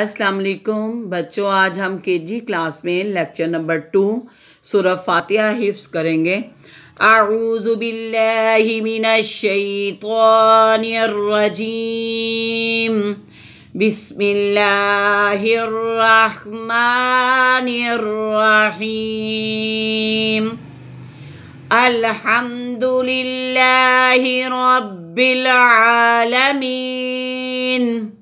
अस्सलाम वालेकुम बच्चों आज हम केजी क्लास में लेक्चर नंबर टू सूरह फातिहा हिफ्स करेंगे आऊज़ुबिल्लाहिमिनश्शैतानिर्रजीम बिस्मिल्लाहिर्रहमानिर्रहीम अल्हम्दुलिल्लाहि रब्बिल आलमीन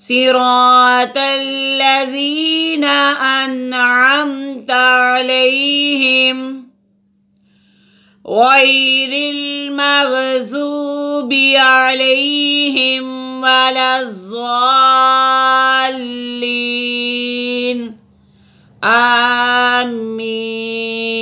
صراط الذين أنعمت عليهم غير المغزوب عليهم ولا الظالين آمين